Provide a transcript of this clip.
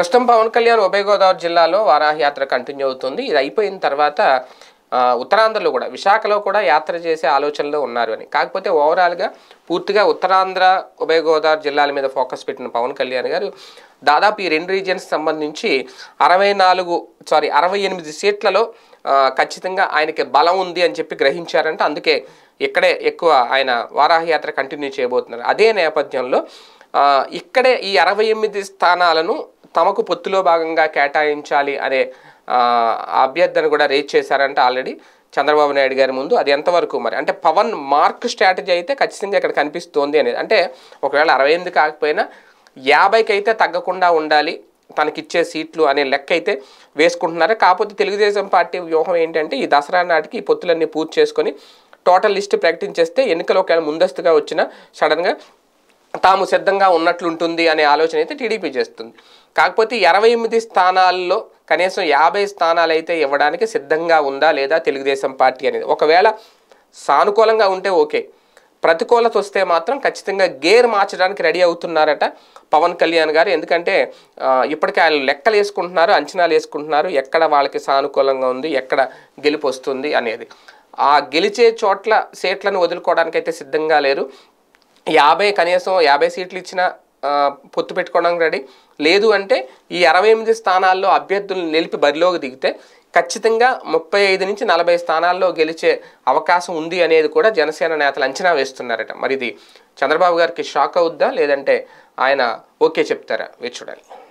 ప్రస్తుతం పవన్ కళ్యాణ్ ఉభయ గోదావరి జిల్లాలో వారాహయాత్ర కంటిన్యూ అవుతుంది ఇది అయిపోయిన తర్వాత ఉత్తరాంధ్రలో కూడా విశాఖలో కూడా యాత్ర చేసే ఆలోచనలో ఉన్నారు అని కాకపోతే ఓవరాల్గా పూర్తిగా ఉత్తరాంధ్ర ఉభయ గోదావరి జిల్లాల మీద ఫోకస్ పెట్టిన పవన్ కళ్యాణ్ గారు దాదాపు ఈ రెండు రీజియన్స్ సంబంధించి అరవై నాలుగు సారీ అరవై ఎనిమిది సీట్లలో ఖచ్చితంగా ఆయనకి బలం ఉంది అని చెప్పి గ్రహించారంటే అందుకే ఇక్కడే ఎక్కువ ఆయన వారాహయాత్ర కంటిన్యూ చేయబోతున్నారు అదే నేపథ్యంలో ఇక్కడే ఈ అరవై ఎనిమిది స్థానాలను తమకు పొత్తులో భాగంగా కేటాయించాలి అనే అభ్యర్థన కూడా రేజ్ చేశారంటే ఆల్రెడీ చంద్రబాబు నాయుడు గారి ముందు అది ఎంతవరకు మరి అంటే పవన్ మార్క్ స్ట్రాటజీ అయితే ఖచ్చితంగా ఇక్కడ కనిపిస్తోంది అనేది అంటే ఒకవేళ అరవై ఎనిమిది కాకపోయినా యాభైకి అయితే తగ్గకుండా ఉండాలి తనకిచ్చే సీట్లు అనే లెక్క అయితే వేసుకుంటున్నారు కాకపోతే తెలుగుదేశం పార్టీ వ్యూహం ఏంటంటే ఈ దసరా నాటికి ఈ పొత్తులన్నీ పూర్తి చేసుకొని టోటల్ లిస్ట్ ప్రకటించేస్తే ఎన్నికలు ఒకవేళ ముందస్తుగా వచ్చినా సడన్గా తాము సిద్ధంగా ఉన్నట్లుంటుంది అనే ఆలోచన అయితే టీడీపీ చేస్తుంది కాకపోతే ఇరవై ఎనిమిది స్థానాల్లో కనీసం యాభై స్థానాలు అయితే ఇవ్వడానికి సిద్ధంగా ఉందా లేదా తెలుగుదేశం పార్టీ అనేది ఒకవేళ సానుకూలంగా ఉంటే ఓకే ప్రతికూలత వస్తే మాత్రం ఖచ్చితంగా గేర్ మార్చడానికి రెడీ అవుతున్నారట పవన్ కళ్యాణ్ గారు ఎందుకంటే ఇప్పటికే ఆయన లెక్కలు వేసుకుంటున్నారు అంచనాలు వేసుకుంటున్నారు ఎక్కడ వాళ్ళకి సానుకూలంగా ఉంది ఎక్కడ గెలుపు వస్తుంది అనేది ఆ గెలిచే చోట్ల సీట్లను వదులుకోవడానికైతే సిద్ధంగా లేరు యాభై కనీసం యాభై సీట్లు ఇచ్చిన పొత్తు పెట్టుకోవడానికి రెడీ లేదు అంటే ఈ అరవై ఎనిమిది స్థానాల్లో అభ్యర్థులను నిలిపి బరిలోకి దిగితే ఖచ్చితంగా ముప్పై ఐదు నుంచి నలభై స్థానాల్లో గెలిచే అవకాశం ఉంది అనేది కూడా జనసేన నేతలు అంచనా వేస్తున్నారట మరి ఇది చంద్రబాబు గారికి షాక్ అవుద్దా లేదంటే ఆయన ఓకే చెప్తారా వేచూడాలి చూడాలి